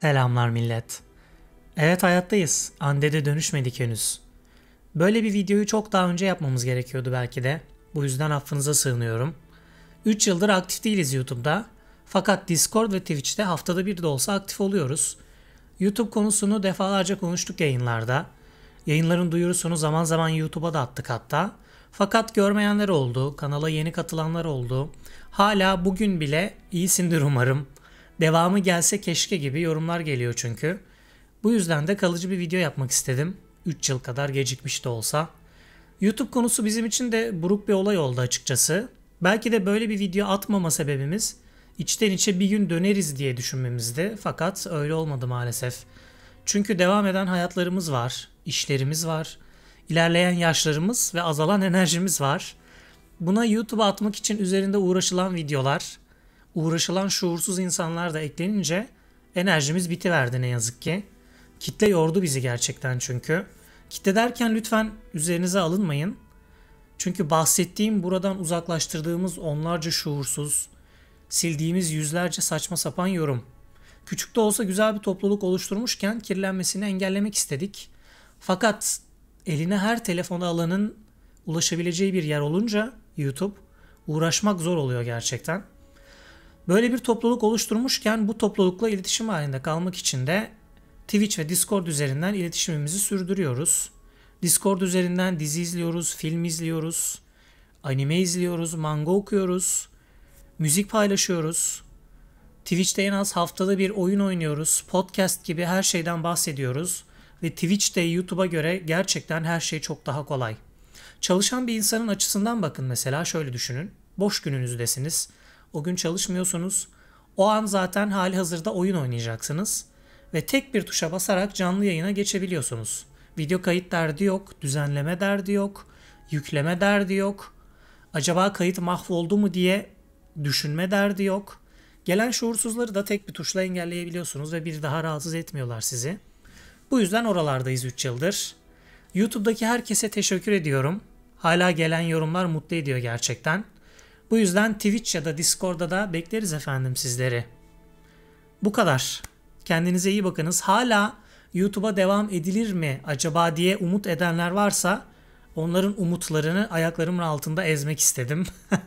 Selamlar millet. Evet hayattayız. Andede dönüşmedik henüz. Böyle bir videoyu çok daha önce yapmamız gerekiyordu belki de. Bu yüzden affınıza sığınıyorum. 3 yıldır aktif değiliz YouTube'da. Fakat Discord ve Twitch'te haftada bir de olsa aktif oluyoruz. YouTube konusunu defalarca konuştuk yayınlarda. Yayınların duyurusunu zaman zaman YouTube'a da attık hatta. Fakat görmeyenler oldu, kanala yeni katılanlar oldu. Hala bugün bile iyisindir umarım Devamı gelse keşke gibi yorumlar geliyor çünkü. Bu yüzden de kalıcı bir video yapmak istedim. 3 yıl kadar gecikmiş de olsa. YouTube konusu bizim için de buruk bir olay oldu açıkçası. Belki de böyle bir video atmama sebebimiz içten içe bir gün döneriz diye düşünmemizdi fakat öyle olmadı maalesef. Çünkü devam eden hayatlarımız var, işlerimiz var, ilerleyen yaşlarımız ve azalan enerjimiz var. Buna YouTube'a atmak için üzerinde uğraşılan videolar, uğraşılan şuursuz insanlar da eklenince enerjimiz bitiverdi ne yazık ki. Kitle yordu bizi gerçekten çünkü. Kitle derken lütfen üzerinize alınmayın. Çünkü bahsettiğim buradan uzaklaştırdığımız onlarca şuursuz, sildiğimiz yüzlerce saçma sapan yorum. Küçük de olsa güzel bir topluluk oluşturmuşken kirlenmesini engellemek istedik. Fakat eline her telefonu alanın ulaşabileceği bir yer olunca YouTube uğraşmak zor oluyor gerçekten. Böyle bir topluluk oluşturmuşken bu toplulukla iletişim halinde kalmak için de Twitch ve Discord üzerinden iletişimimizi sürdürüyoruz. Discord üzerinden dizi izliyoruz, film izliyoruz, anime izliyoruz, manga okuyoruz, müzik paylaşıyoruz. Twitch'te en az haftada bir oyun oynuyoruz, podcast gibi her şeyden bahsediyoruz ve Twitch'te YouTube'a göre gerçekten her şey çok daha kolay. Çalışan bir insanın açısından bakın mesela şöyle düşünün. Boş gününüzdesiniz o gün çalışmıyorsunuz. O an zaten hali hazırda oyun oynayacaksınız. Ve tek bir tuşa basarak canlı yayına geçebiliyorsunuz. Video kayıt derdi yok, düzenleme derdi yok, yükleme derdi yok. Acaba kayıt mahvoldu mu diye düşünme derdi yok. Gelen şuursuzları da tek bir tuşla engelleyebiliyorsunuz ve bir daha rahatsız etmiyorlar sizi. Bu yüzden oralardayız 3 yıldır. YouTube'daki herkese teşekkür ediyorum. Hala gelen yorumlar mutlu ediyor gerçekten. Bu yüzden Twitch ya da Discord'da da bekleriz efendim sizleri. Bu kadar. Kendinize iyi bakınız. Hala YouTube'a devam edilir mi acaba diye umut edenler varsa onların umutlarını ayaklarımın altında ezmek istedim.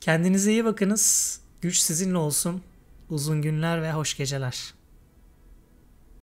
Kendinize iyi bakınız. Güç sizinle olsun. Uzun günler ve hoş geceler.